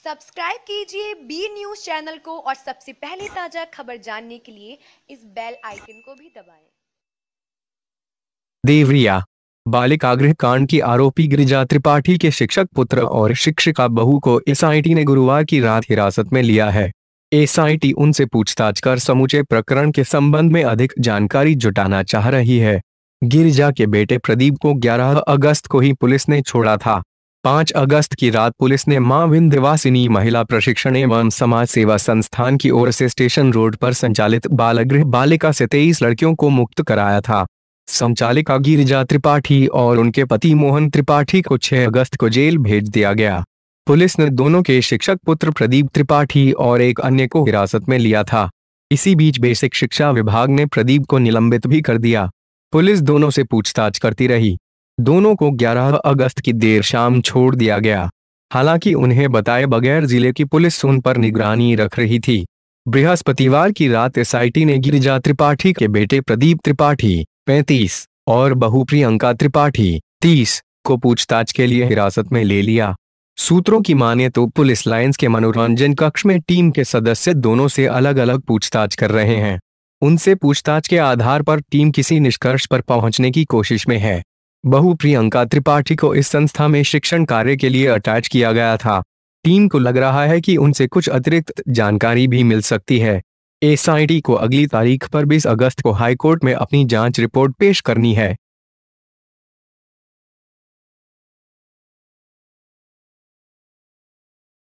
Subscribe कीजिए B news channel को और सबसे पहले ताजा खबर जानने के लिए इस बेल आइकन को भी दबाएं। देवरिया बालिक आग्रह कांड की आरोपी गिरिजा त्रिपाठी के शिक्षक पुत्र और शिक्षिका बहू को एसआईटी ने गुरुवार की रात हिरासत में लिया है एसआईटी उनसे पूछताछ कर समूचे प्रकरण के संबंध में अधिक जानकारी जुटाना चाह रही है गिरिजा के बेटे प्रदीप को 11 अगस्त को ही पुलिस ने छोड़ा था 5 अगस्त की रात पुलिस ने माँ विंध्यवासिनी महिला प्रशिक्षण एवं समाज सेवा संस्थान की ओर से स्टेशन रोड पर संचालित बालगृह बालिका से तेईस लड़कियों को मुक्त कराया था संचालिका गिरिजा त्रिपाठी और उनके पति मोहन त्रिपाठी को 6 अगस्त को जेल भेज दिया गया पुलिस ने दोनों के शिक्षक पुत्र प्रदीप त्रिपाठी और एक अन्य को हिरासत में लिया था इसी बीच बेसिक शिक्षा विभाग ने प्रदीप को निलंबित भी कर दिया पुलिस दोनों से पूछताछ करती रही दोनों को 11 अगस्त की देर शाम छोड़ दिया गया हालांकि उन्हें बताए बगैर जिले की पुलिस उन पर निगरानी रख रही थी बृहस्पतिवार की रात एसआईटी ने गिरिजा त्रिपाठी के बेटे प्रदीप त्रिपाठी पैंतीस और बहु प्रियंका त्रिपाठी तीस को पूछताछ के लिए हिरासत में ले लिया सूत्रों की माने तो पुलिस लाइन्स के मनोरंजन कक्ष में टीम के सदस्य दोनों से अलग अलग पूछताछ कर रहे हैं उनसे पूछताछ के आधार पर टीम किसी निष्कर्ष पर पहुंचने की कोशिश में है बहु प्रियंका त्रिपाठी को इस संस्था में शिक्षण कार्य के लिए अटैच किया गया था टीम को लग रहा है कि उनसे कुछ अतिरिक्त जानकारी भी मिल सकती है एसआईटी को अगली तारीख पर 20 अगस्त को हाईकोर्ट में अपनी जांच रिपोर्ट पेश करनी है